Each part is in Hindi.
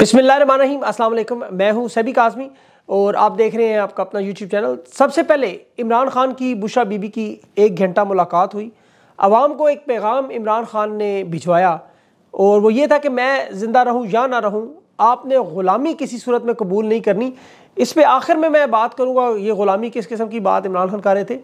बिसमीम अस्सलाम मैं हूँ सैबिक आजमी और आप देख रहे हैं आपका अपना यूट्यूब चैनल सबसे पहले इमरान खान की बुशा बीबी की एक घंटा मुलाकात हुई आवाम को एक पैगाम इमरान खान ने भिजवाया और वो ये था कि मैं ज़िंदा रहूँ या ना रहूँ आपने ग़ुलामी किसी सूरत में कबूल नहीं करनी इस पर आखिर में मैं बात करूँगा ये ग़ुलामी किस किस्म की बात इमरान खान कर रहे थे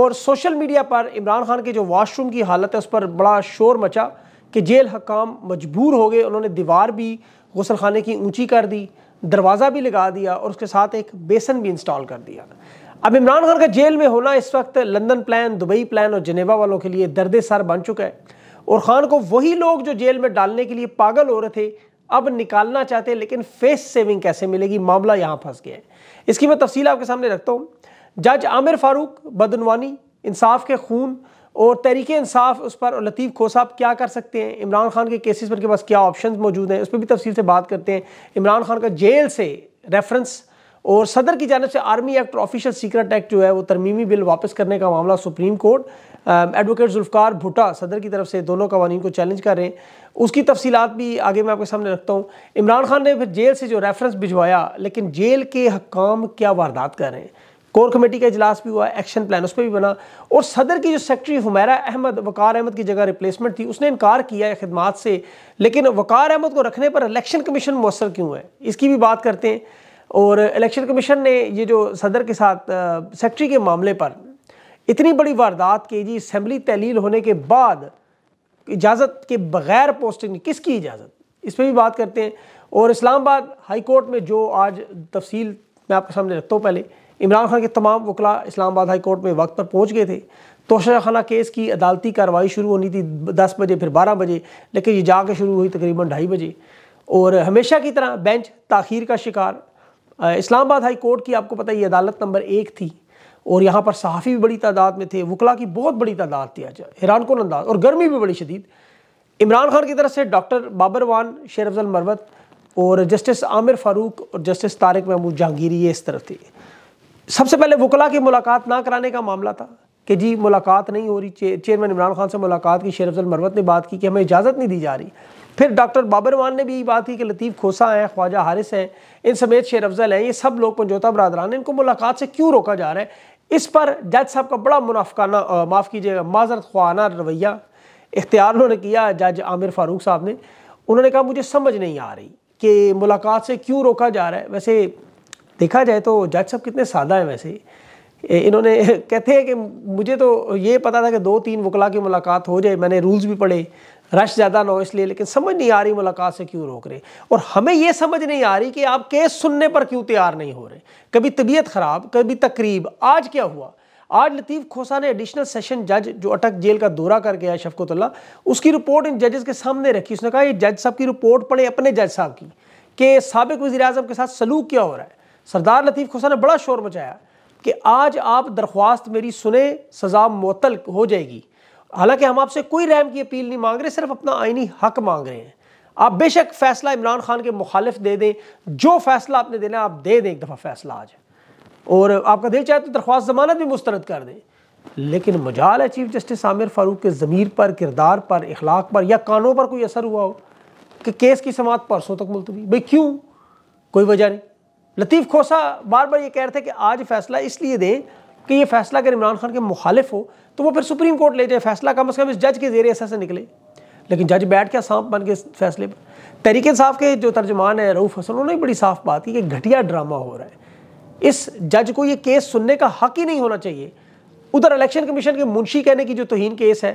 और सोशल मीडिया पर इमरान खान के जो वाशरूम की हालत है उस पर बड़ा शोर मचा कि जेल हकाम मजबूर हो गए उन्होंने दीवार भी गसल खाने की ऊँची कर दी दरवाज़ा भी लगा दिया और उसके साथ एक बेसन भी इंस्टॉल कर दिया अब इमरान खान का जेल में होना इस वक्त लंदन प्लान दुबई प्लान और जनेवा वालों के लिए दर्द सर बन चुका है और ख़ान को वही लोग जो जेल में डालने के लिए पागल हो रहे थे अब निकालना चाहते हैं लेकिन फेस सेविंग कैसे मिलेगी मामला यहाँ फंस गया है इसकी मैं तफसील आपके सामने रखता हूँ जज आमिर फारूक बदनवानी इंसाफ के खून और तहरीक इंसाफ उस पर और लतीफ़ खो साहब क्या कर सकते हैं इमरान खान के केसेस पर के पास क्या ऑप्शन मौजूद हैं उस पर भी तफसील से बात करते हैं इमरान खान का जेल से रेफरेंस और सदर की जानब से आर्मी एक्ट और ऑफिशियल सीक्रेट एक्ट जो है वो तरमीमी बिल वापस करने का मामला Supreme Court advocate Zulfar Bhutta सदर की तरफ से दोनों कवानीन को चैलेंज कर रहे हैं उसकी तफसीत भी आगे मैं आपके सामने रखता हूँ इमरान खान ने फिर जेल से जो रेफरेंस भिजवाया लेकिन जेल के हकाम क्या वारदात कर रहे हैं कोर कमेटी का इजलास भी हुआ एक्शन प्लान उस पर भी बना और सदर की जो सेक्रेटरी हुमैरा अहमद वकार अहमद की जगह रिप्लेसमेंट थी उसने इनकार किया है खदमात से लेकिन वकार अहमद को रखने पर इलेक्शन कमीशन मौसर क्यों है इसकी भी बात करते हैं और इलेक्शन कमीशन ने ये जो सदर के साथ सेक्रेटरी के मामले पर इतनी बड़ी वारदात की जी असम्बली तहलील होने के बाद इजाज़त के बगैर पोस्टिंग किसकी इजाज़त इस पर भी बात करते हैं और इस्लामाबाद हाई कोर्ट में जो आज तफसील मैं आपके सामने रखता हूँ पहले इमरान खान के तमाम वकला इस्लामाबाद हाई कोर्ट में वक्त पर पहुंच गए थे तोशाखाना केस की अदालती कार्रवाई शुरू होनी थी दस बजे फिर बारह बजे लेकिन ये जाके शुरू हुई तकरीबन ढाई बजे और हमेशा की तरह बेंच ताखीर का शिकार इस्लामाबाद हाई कोर्ट की आपको पता है ये अदालत नंबर एक थी और यहाँ पर सहाफ़ी भी बड़ी तादाद में थे वकला की बहुत बड़ी तादाद थी आज हैरान कौन अंदाज और गर्मी भी बड़ी शदीद इमरान खान की तरफ से डॉक्टर बाबरवान शेर अफजल मरवत और जस्टिस आमिर फारूक और जस्टिस तारक महमूद जहांगीरी ये इस तरफ थे सबसे पहले वकला की मुलाकात ना कराने का मामला था कि जी मुलाकात नहीं हो रही चे, चेयरमैन इमरान खान से मुलाकात की शेर अफजल मरवत ने बात की कि हमें इजाज़त नहीं दी जा रही फिर डॉक्टर बाबरवान ने भी ये बात की कि लतीफ़ खोसा हैं ख्वाजा हारिस हैं इन समेत शेर अफजल हैं ये सब लोग पंजोता बरदरान इनको मुलाकात से क्यों रोका जा रहा है इस पर जज साहब का बड़ा मुनाफाना माफ़ कीजिएगा माजरत ख्वाना रवैया इख्तियार उन्होंने किया जज आमिर फ़ारूक साहब ने उन्होंने कहा मुझे समझ नहीं आ रही कि मुलाकात से क्यों रोका जा रहा है वैसे देखा जाए तो जज साहब कितने सादा हैं वैसे ही इन्होंने कहते हैं कि मुझे तो ये पता था कि दो तीन वकला की मुलाकात हो जाए मैंने रूल्स भी पढ़े रश ज़्यादा ना हो इसलिए लेकिन समझ नहीं आ रही मुलाकात से क्यों रोक रहे और हमें ये समझ नहीं आ रही कि आप केस सुनने पर क्यों तैयार नहीं हो रहे कभी तबीयत ख़राब कभी तकरीब आज क्या हुआ आज लतीफ़ खोसा ने एडिशनल सेशन जज जो अटक जेल का दौरा कर गया शफकतुल्ला उसकी रिपोर्ट इन जजेस के सामने रखी उसने कहा ये जज साहब की रिपोर्ट पढ़े अपने जज साहब की कि सबक वजी अजम के साथ सलूक क्या हो रहा है सरदार लतीफ़ खुसा ने बड़ा शोर मचाया कि आज आप दरख्वास्त मेरी सुने सज़ा मअतल हो जाएगी हालांकि हम आपसे कोई रैम की अपील नहीं मांग रहे सिर्फ अपना आइनी हक मांग रहे हैं आप बेशक फैसला इमरान खान के मुखालिफ दे दें जो फैसला आपने देना आप दे दें एक दफ़ा फैसला आज और आपका दिल चाहे तो दरख्वास्त जमानत भी मुस्तरद कर दें लेकिन मजाल है चीफ जस्टिस आमिर फ़ारूक के ज़मीर पर किरदार पर इखलाक पर या कानों पर कोई असर हुआ हो कि केस की समात परसों तक मुलतवी भाई क्यों कोई वजह नहीं लतीफ़ खोसा बार बार ये कह रहे थे कि आज फैसला इसलिए दें कि ये फैसला अगर इमरान खान के मुखालिफ हो तो वो फिर सुप्रीम कोर्ट ले जाए फैसला कम अज़ कम इस जज के जेर ऐसे से निकले लेकिन जज बैठ क्या सांप बन के इस फैसले पर तरीके साफ के जो तर्जमान है रऊफ़ हसन उन्होंने बड़ी साफ बात की कि घटिया ड्रामा हो रहा है इस जज को ये केस सुनने का हक ही नहीं होना चाहिए उधर इलेक्शन कमीशन के मुंशी कहने की जो तोहन केस है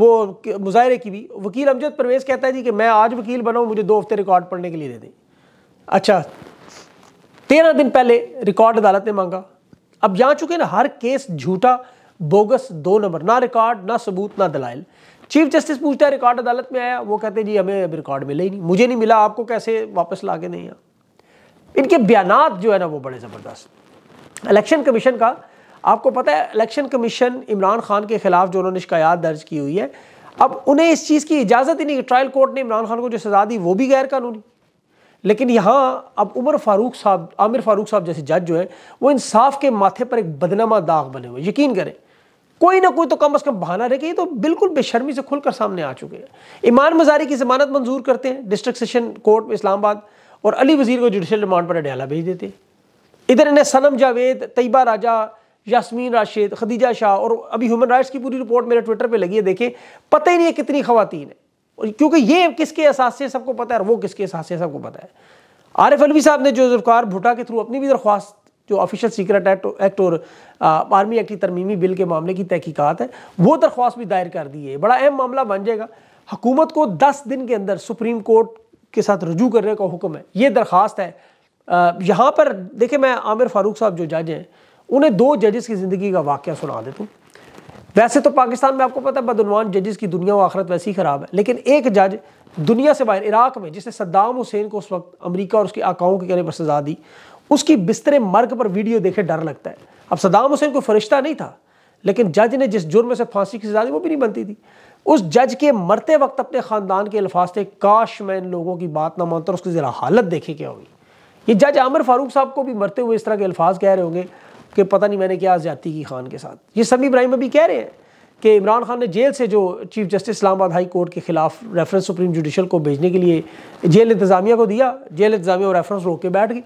वो मुजाहरे की भी वकील अमजद परवेज़ कहता है जी कि मैं आज वकील बनाऊँ मुझे दो हफ्ते रिकॉर्ड पढ़ने के लिए दे दें अच्छा तेरह दिन पहले रिकॉर्ड अदालत ने मांगा अब जा चुके ना हर केस झूठा बोगस दो नंबर ना रिकॉर्ड ना सबूत ना दलाइल चीफ जस्टिस पूछता है रिकॉर्ड अदालत में आया वो कहते हैं जी हमें अभी रिकॉर्ड मिले ही नहीं मुझे नहीं मिला आपको कैसे वापस ला के नहीं आया इनके बयान जो है ना वो बड़े ज़बरदस्त इलेक्शन कमीशन का आपको पता है इलेक्शन कमीशन इमरान खान के खिलाफ जो उन्होंने शिकायत दर्ज की हुई है अब उन्हें इस चीज़ की इजाज़त ही नहीं ट्रायल कोर्ट ने इमरान खान को जो सजा दी वो भी गैर कानूनी लेकिन यहाँ अब उमर फारूक साहब आमिर फारूक साहब जैसे जज जो हैं वो इंसाफ के माथे पर एक बदनामा दाग बने हुए यकीन करें कोई ना कोई तो कम अज़ कम बहाना रह गई ये तो बिल्कुल बेशर्मी से खुलकर सामने आ चुके हैं ईमान मजारी की जमानत मंजूर करते हैं डिस्ट्रिक्ट सेशन कोर्ट में इस्लामाबाद और अली वजीर को जुडिशल रिमांड पर अडयाला भेज देते हैं इधर इन्हें सनम जावेद तयबा राजा यासमीन राशिद खदीजा शाह और अभी ह्यूमन राइट्स की पूरी रिपोर्ट मेरे ट्विटर पर लगी है देखें पता ही नहीं है कितनी खवतिन है क्योंकि ये किसके एहसास से सबको पता है और वो किसके एहसास से सबको पता है आर एफ अलवी साहब ने जो जुल्फ़ार भुटा के थ्रू अपनी भी दरख्वास्त जो ऑफिशियल सीक्रेट एक्ट एक्ट और आर्मी एक्ट की तरमीमी बिल के मामले की तहकीकत है वो दरख्वास्त भी दायर कर दी है बड़ा अहम मामला बन जाएगा हुकूमत को दस दिन के अंदर सुप्रीम कोर्ट के साथ रजू करने का हुक्म है ये दरख्वास्त है यहाँ पर देखे मैं आमिर फारूक साहब जो जज हैं उन्हें दो जजेस की ज़िंदगी का वाक्य सुना देता हूँ वैसे तो पाकिस्तान में आपको पता है बदनवान जजेस की दुनिया व आखरत वैसी ख़राब है लेकिन एक जज दुनिया से बाहर इराक में जिसने सद्दाम हुसैन को उस वक्त अमरीका और उसके आकाओं के कहने पर सजा दी उसकी बिस्तरे मर्ग पर वीडियो देखे डर लगता है अब सद्दाम हुसैन को फरिश्ता नहीं था लेकिन जज ने जिस जुर्म से फांसी की सजा दी वो भी नहीं बनती थी उस जज के मरते वक्त अपने ख़ानदान के अल्फाज थे काश मैं इन लोगों की बात ना मानता और उसकी ज़रा हालत देखे क्या होगी ये जज आमिर फारूक साहब को भी मरते हुए इस तरह के अल्फाज कह रहे होंगे कि पता नहीं मैंने क्या ज्यादा की खान के साथ ये सभी इब्राहिम अभी कह रहे हैं कि इमरान खान ने जेल से जो chief justice Islamabad High Court के खिलाफ रेफरेंस सुप्रीम जुडिशल को भेजने के लिए जेल इंतज़ामिया को दिया जेल इंतज़ामिया और रेफरेंस रोक के बैठ गई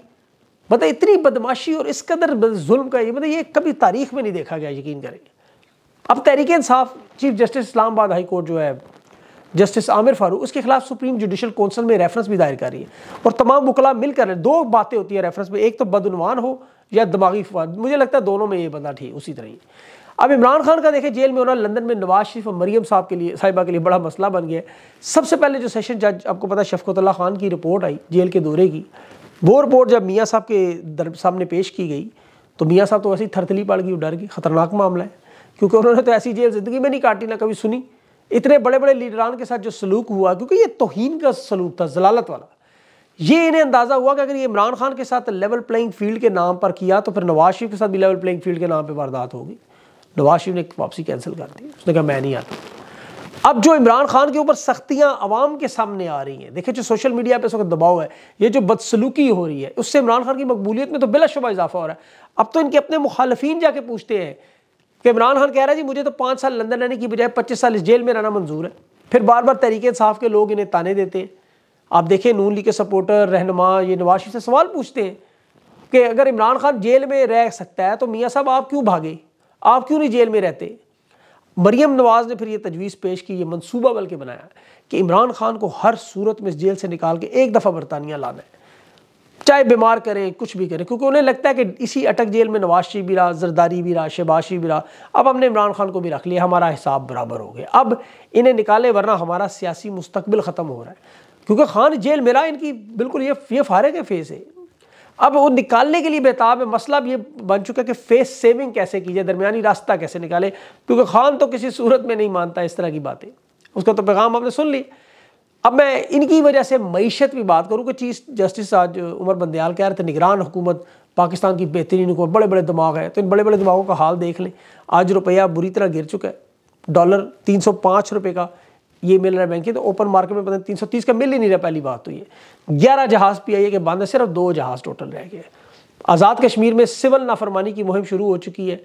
मतलब इतनी बदमाशी और इस कदर जुल्म का ये मतलब ये कभी तारीख में नहीं देखा गया यकीन करेंगे अब Tehreek Insaf chief justice Islamabad High Court जो है जस्टिस आमिर फारूक उसके खिलाफ सुप्रीम जुडिशल कौंसिल में रेफरेंस भी दायर कर रही है और तमाम वकला मिलकर दो बातें होती हैं रेफरेंस में एक तो बदनवान हो या दिमागी फवाद मुझे लगता है दोनों में ये बंदा ठीक उसी तरह ही अब इमरान खान का देखें जेल में होना लंदन में नवाज शरीफ और मरीम साहब के लिए साहिबा के लिए बड़ा मसला बन गया सबसे पहले जो सेशन जज आपको पता शफकतल्ला खान की रिपोर्ट आई जेल के दौरे की वो रिपोर्ट जब मियाँ साहब के दर सामने पेश की गई तो मियाँ साहब तो वैसे ही थरथली पड़ गई डर गई ख़तरनाक मामला है क्योंकि उन्होंने तो ऐसी जेल ज़िंदगी में नहीं काटी ना कभी सुनी इतने बड़े बड़े लीडरान के साथ जो सलूक हुआ क्योंकि ये तोहन का सलूक था जलालत वाला ये इन्हें अंदाज़ा हुआ कि अगर ये इमरान खान के साथ लेवल प्लेइंग फील्ड के नाम पर किया तो फिर नवाज शरीफ के साथ भी लेवल प्लेइंग फील्ड के नाम पर वारदात होगी नवाज शरीफ ने वापसी कैंसिल कर दी उसने कहा मैं नहीं आता अब जो इमरान खान के ऊपर सख्तियां आवाम के सामने आ रही हैं देखिए जो सोशल मीडिया पे इस वक्त दबाव है ये जो बदसलूकी हो रही है उससे इमरान खान की मकबूलियत में तो बिलाशुबा इजाफा हो रहा है अब तो इनके अपने मुखालफी जाके पूछते हैं कि इमरान खान कह रहा है जी मुझे तो पाँच साल लंदन रहने की बजाय पच्चीस साल इस जेल में रहना मंजूर है फिर बार बार तरीके साफ के लोग इन्हें ताने देते हैं आप देखें नून लीग के सपोर्टर रहनुमा ये नवाज शरीफ से सवाल पूछते हैं कि अगर इमरान खान जेल में रह सकता है तो मियाँ साहब आप क्यों भागे आप क्यों नहीं जेल में रहते मरियम नवाज़ ने फिर ये तजवीज़ पेश की ये मनसूबा बल्कि बनाया कि इमरान खान को हर सूरत में इस जेल से निकाल के एक दफ़ा बरतानिया लाना है चाहे बीमार करें कुछ भी करें क्योंकि उन्हें लगता है कि इसी अटक जेल में नवाज शरीफ भी रहा जरदारी भी रहा शहबाज शरीफ भी रहा अब हमने इमरान खान को भी रख लिया हमारा हिसाब बराबर हो गया अब इन्हें निकाले वरना हमारा सियासी मुस्तबिल ख़त्म हो रहा है क्योंकि खान जेल मिला इनकी बिल्कुल ये ये फारग है फेस है अब वो निकालने के लिए बेताब है मसला अब ये बन चुका है कि फेस सेविंग कैसे की जाए दरमियानी रास्ता कैसे निकाले क्योंकि खान तो किसी सूरत में नहीं मानता इस तरह की बातें उसका तो पैगाम आपने सुन ली अब मैं इनकी वजह से मीशत भी बात करूँ कि चीफ जस्टिस आज उमर बंदयाल कह रहे थे निगरान हुकूमत पाकिस्तान की बेहतरीन हुकूमत बड़े बड़े दिमाग है तो इन बड़े बड़े दिमागों का हाल देख लें आज रुपया बुरी तरह गिर चुका है डॉलर तीन सौ पाँच रुपये का ये मिल रहा है के तो ओपन मार्केट में पता तीन सौ तीस का मिल ही नहीं रहा पहली बात तो ये ग्यारह जहाज पी आई ए के बंद है सिर्फ दो जहाज टोटल रह गए आज़ाद कश्मीर में सिविल नाफरमानी की मुहिम शुरू हो चुकी है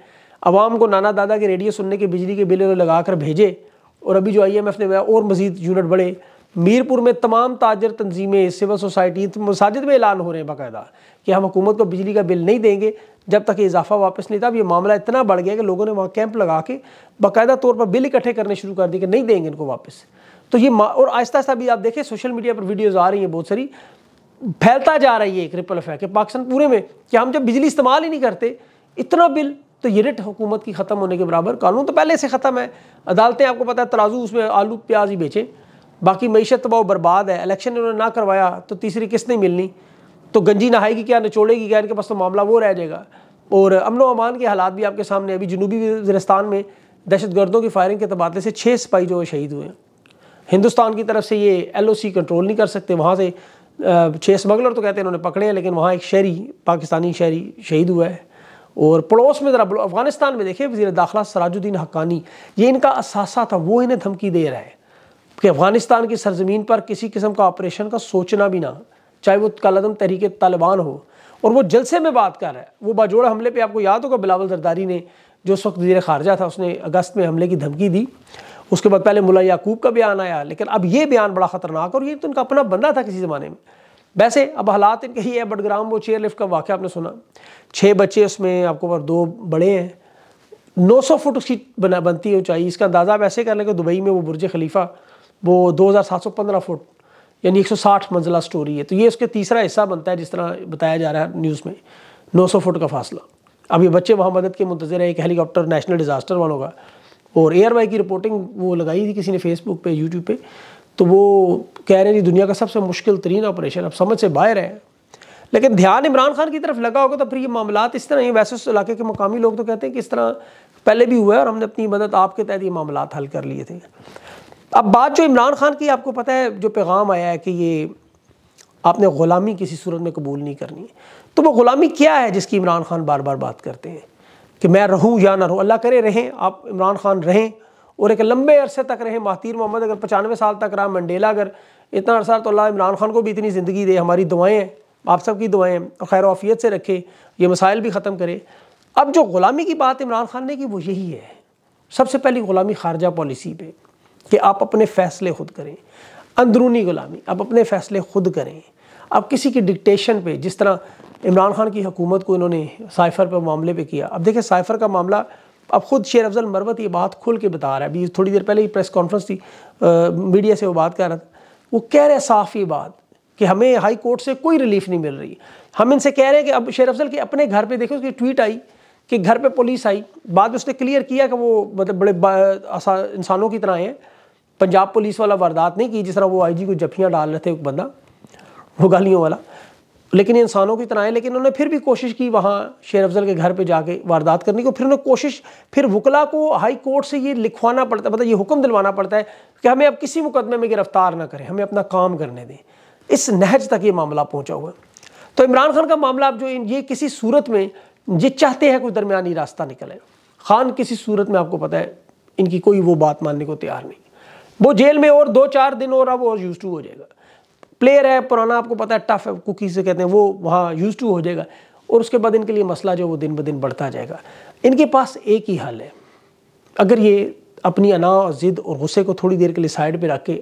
आवाम को नाना दादा के रेडियो सुनने के बिजली के बिल कर भेजे और अभी जो आई एम एफ ने और मजीद यूनिट बढ़े मीरपुर में तमाम ताजर तंजीमें सिविल सोसाइटी मसाजिद में ऐलान हो रहे हैं बाकायदा कि हम हुकूमत को बिजली का बिल नहीं देंगे जब तक इजाफा वापस नहीं था अब ये मामला इतना बढ़ गया कि लोगों ने वहाँ कैंप लगा के बाकायदा तौर पर बिल इकट्ठे करने शुरू कर दिए कि नहीं देंगे इनको वापस तो ये और आहिस्ता आहिस्ता भी आप देखें सोशल मीडिया पर वीडियोज़ आ रही हैं बहुत सारी फैलता जा रही है एक रिपल कि पाकिस्तान पूरे में कि हम जब बिजली इस्तेमाल ही नहीं करते इतना बिल तो ये हुकूमत की ख़त्म होने के बराबर कानून तो पहले से ख़त्म है अदालतें आपको पता है तराजू उसमें आलू प्याज ही बेचें बाकी मीशत तबाह तो बर्बाद है इलेक्शन उन्होंने ना करवाया तो तीसरी किस्त नहीं मिलनी तो गंजी नहाएगी क्या नचोड़ेगी क्या इनके पास तो मामला वो रह जाएगा और अमन अमान के हालात भी आपके सामने अभी जनूबी वजरस्तान में दहशत गर्दों की फायरिंग के तबादले से छः सिपाही जो शहीद हुए हैं हिंदुस्तान की तरफ से ये एल ओ सी कंट्रोल नहीं कर सकते वहाँ से छः स्मगलर तो कहते हैं इन्होंने पकड़े हैं लेकिन वहाँ एक शहरी पाकिस्तानी शहरी शहीद हुआ है और पड़ोस में ज़रा अफगानिस्तान में देखिए वजी दाखिला सराजुद्दीन हक्कानी ये इनका असासा था वो इन्हें धमकी दे रहा है कि अफ़गानिस्तान की सरजमीन पर किसी किस्म का ऑपरेशन का सोचना भी ना चाहे वो कलदम तहरीक तालिबान हो और वो जलसे में बात कर रहा है वो बाजोड़ा हमले पे आपको याद होगा बिलावल जरदारी ने जो उस वक्त वजीर खारजा था उसने अगस्त में हमले की धमकी दी उसके बाद पहले मुला याकूब का बयान आया लेकिन अब ये बयान बड़ा ख़तरनाक और ये तो इनका अपना बंदा था किसी ज़माने में वैसे अब हालात इनके ही है बटग्राम वो चेयर लिफ्ट का वाक़ आपने सुना छः बच्चे उसमें आपको पर दो बड़े हैं 900 फुट उसकी बना बनती है ऊंचाई इसका अंदाज़ा आप ऐसे कर लेंगे दुबई में वो बुरज खलीफा वो 2715 फुट यानी 160 मंजिला स्टोरी है तो ये उसके तीसरा हिस्सा बनता है जिस तरह बताया जा रहा है न्यूज़ में 900 फुट का फासला अब ये बच्चे वहाँ मदद के मुंतजर हैं एक हेलीकॉप्टर नेशनल डिज़ास्टर वालों का और एयर वाई की रिपोर्टिंग वो लगाई थी किसी ने फेसबुक पे यूट्यूब पे तो वो कह रहे हैं जी दुनिया का सबसे मुश्किल तरीन ऑपरेशन अब समझ से बाहर है लेकिन ध्यान इमरान खान की तरफ लगा होगा तो फिर ये मामला इस तरह ही वैसे उस इलाके के मकामी लोग तो कहते हैं कि इस तरह पहले भी हुआ है और हमने अपनी मदद आपके तहत ये मामला हल कर लिए थे अब बात जो इमरान खान की आपको पता है जो पैगाम आया है कि ये आपने ग़ुलामी किसी सूरत में कबूल नहीं करनी है तो वो ग़ुलामी क्या है जिसकी इमरान खान बार बार बात करते हैं कि मैं रहूं या ना रहूं अल्लाह करे रहें आप इमरान खान रहें और एक लंबे अरसे तक रहें महतीर मोहम्मद अगर पचानवे साल तक रहा मंडेला अगर इतना अरसा तो अल्लाह इमरान खान को भी इतनी ज़िंदगी दे हमारी दुआएँ आप सब की दुआएँ और खैर वफियत से रखे ये मसाइल भी ख़त्म करे अब जो ग़ुलामी की बात इमरान खान ने की वो यही है सबसे पहली ग़ुलामी खारजा पॉलिसी पर कि आप अपने फ़ैसले खुद करें अंदरूनी ग़ुलामी आप अपने फ़ैसले खुद करें आप किसी की डिक्टेशन पे जिस तरह इमरान खान की हुकूमत को इन्होंने साइफ़र पर मामले पे किया अब देखें साइफ़र का मामला अब ख़ुद शेर अफजल मरवत ये बात खुल के बता रहा है अभी थोड़ी देर पहले ही प्रेस कॉन्फ्रेंस थी मीडिया से वो बात कर रहा था वो कह रहे साफ़ ये बात कि हमें हाई कोर्ट से कोई रिलीफ नहीं मिल रही हम इनसे कह रहे हैं कि अब शेर अफजल के अपने घर पे देखें उसकी ट्वीट आई कि घर पे पुलिस आई बाद में उसने क्लियर किया कि वो मतलब बड़े इंसानों की तरह हैं पंजाब पुलिस वाला वारदात नहीं की जिस तरह वो आईजी को जफियाँ डाल रहे थे एक बंदा वो गालियों वाला लेकिन इंसानों की तरह है लेकिन उन्होंने फिर भी कोशिश की वहाँ शेर अफजल के घर पे जाके वारदात करने की फिर उन्होंने कोशिश फिर वकला को हाई कोर्ट से ये लिखवाना पड़ता है मतलब ये हुक्म दिलवाना पड़ता है कि हमें अब किसी मुकदमे में गिरफ्तार ना करें हमें अपना काम करने दें इस नहज तक ये मामला पहुँचा हुआ तो इमरान खान का मामला अब जो ये किसी सूरत में ये चाहते हैं कोई दरमिया रास्ता निकले खान किसी सूरत में आपको पता है इनकी कोई वो बात मानने को तैयार नहीं वो जेल में और दो चार दिन और अब और यूज टू हो जाएगा प्लेयर है पुराना आपको पता है टफ है कुकी से कहते हैं वो वहाँ यूज टू हो जाएगा और उसके बाद इनके लिए मसला जो वो दिन ब दिन बढ़ता जाएगा इनके पास एक ही हल है अगर ये अपनी अना और ज़िद और गुस्से को थोड़ी देर के लिए साइड पर रख के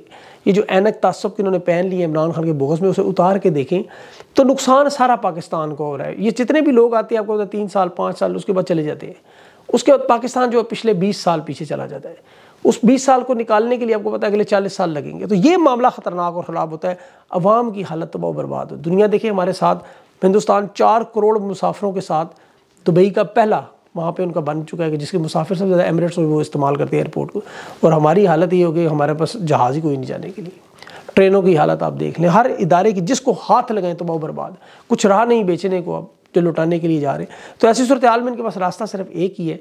ये जो एनक तसब के इन्होंने पहन लिए इमरान खान के बोगस में उसे उतार के देखें तो नुकसान सारा पाकिस्तान को हो रहा है ये जितने भी लोग आते हैं आपको तीन साल पाँच साल उसके बाद चले जाते हैं उसके बाद पाकिस्तान जो है पिछले बीस साल पीछे चला जाता है उस 20 साल को निकालने के लिए आपको पता है अगले 40 साल लगेंगे तो ये मामला ख़तरनाक और ख़राब होता है अवाम की हालत तो बहुत बर्बाद हो दुनिया देखिए हमारे साथ हिंदुस्तान चार करोड़ मुसाफरों के साथ दुबई का पहला वहाँ पे उनका बन चुका है कि जिसके मुसाफिर सबसे ज़्यादा एमरेट्स वो इस्तेमाल करते हैं एयरपोर्ट को और हमारी हालत ये हो गई हमारे पास जहाज़ ही कोई नहीं जाने के लिए ट्रेनों की हालत आप देख लें हर इदारे की जिसको हाथ लगाएं तो बहुत बर्बाद कुछ राह नहीं बेचने को आप जो लुटाने के लिए जा रहे हैं तो ऐसी सूरत आलम के इनके पास रास्ता सिर्फ एक ही है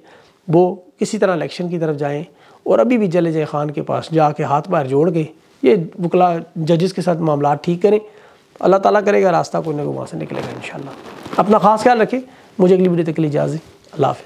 वो किसी तरह इलेक्शन की तरफ जाएँ और अभी भी जले जय खान के पास जाके हाथ पैर जोड़ के ये वकला जजेस के साथ मामला ठीक करें अल्लाह ताला करेगा रास्ता कोई ना कोई वहाँ से निकलेगा इन अपना ख़ास ख्याल रखें मुझे अगली वीडियो तक के लिए इजाज़त अल्लाह हाफ़